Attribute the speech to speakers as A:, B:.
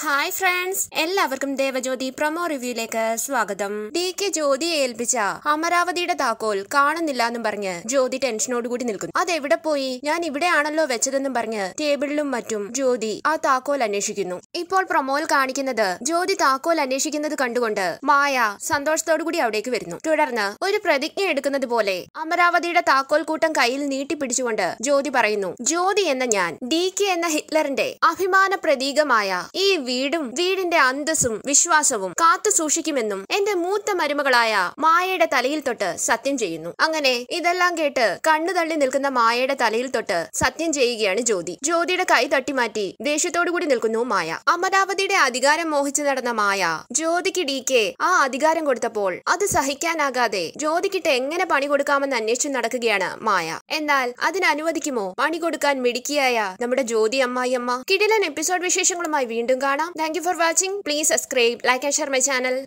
A: Hi friends എല്ലാവർക്കും Devajyothi promo റിവ്യൂയിലേക്ക് സ്വാഗതം D K ജ്യോതി ഏൽപ്പിച്ച അമരാവതിയുടെ താക്കോൽ കാണുന്നില്ല എന്നും പറഞ്ഞ് ജ്യോതി ടെൻഷനോട് കൂടി നിൽക്കുന്നു അതെവിടെ പോയി ഞാൻ ഇവിടെയാണല്ലോ വെച്ചതെന്നും പറഞ്ഞ് ടേബിളിലും മറ്റും ജ്യോതി ആ താക്കോൽ അന്വേഷിക്കുന്നു ഇപ്പോൾ പ്രൊമോയിൽ കാണിക്കുന്നത് ജ്യോതി താക്കോൽ അന്വേഷിക്കുന്നത് കണ്ടുകൊണ്ട് മായ സന്തോഷത്തോടു കൂടി അവിടേക്ക് വരുന്നു തുടർന്ന് ഒരു പ്രതിജ്ഞ എടുക്കുന്നത് പോലെ അമരാവതിയുടെ താക്കോൽ കൂട്ടം കയ്യിൽ നീട്ടിപ്പിടിച്ചുകൊണ്ട് ജ്യോതി പറയുന്നു ജ്യോതി എന്ന ഞാൻ ഡി കെ എന്ന ഹിറ്റ്ലറിന്റെ അഭിമാന പ്രതീകമായ ഈ വീടും വീടിന്റെ അന്തസ്സും വിശ്വാസവും കാത്തു സൂക്ഷിക്കുമെന്നും എന്റെ മൂത്ത മരുമകളായ മായയുടെ തലയിൽ തൊട്ട് സത്യം ചെയ്യുന്നു അങ്ങനെ ഇതെല്ലാം കേട്ട് കണ്ണു തള്ളി നിൽക്കുന്ന മായയുടെ തലയിൽ തൊട്ട് സത്യം ചെയ്യുകയാണ് ജ്യോതി ജ്യോതിയുടെ കൈ തട്ടിമാറ്റി ദേഷ്യത്തോടു കൂടി നിൽക്കുന്നു മായ അമരാവതിയുടെ അധികാരം മോഹിച്ചു നടന്ന മായ ജ്യോതിക്ക് ഡി കെ ആ അധികാരം കൊടുത്തപ്പോൾ അത് സഹിക്കാനാകാതെ ജ്യോതിക്കിട്ട് എങ്ങനെ പണി കൊടുക്കാമെന്ന് അന്വേഷിച്ചു നടക്കുകയാണ് മായ എന്നാൽ അതിനനുവദിക്കുമോ പണി കൊടുക്കാൻ മിടുക്കിയായ നമ്മുടെ ജ്യോതി അമ്മായിയമ്മ കിടിലൻ എപ്പിസോഡ് വിശേഷങ്ങളുമായി വീണ്ടും കാണാം Thank you for watching. Please subscribe, like and share my channel.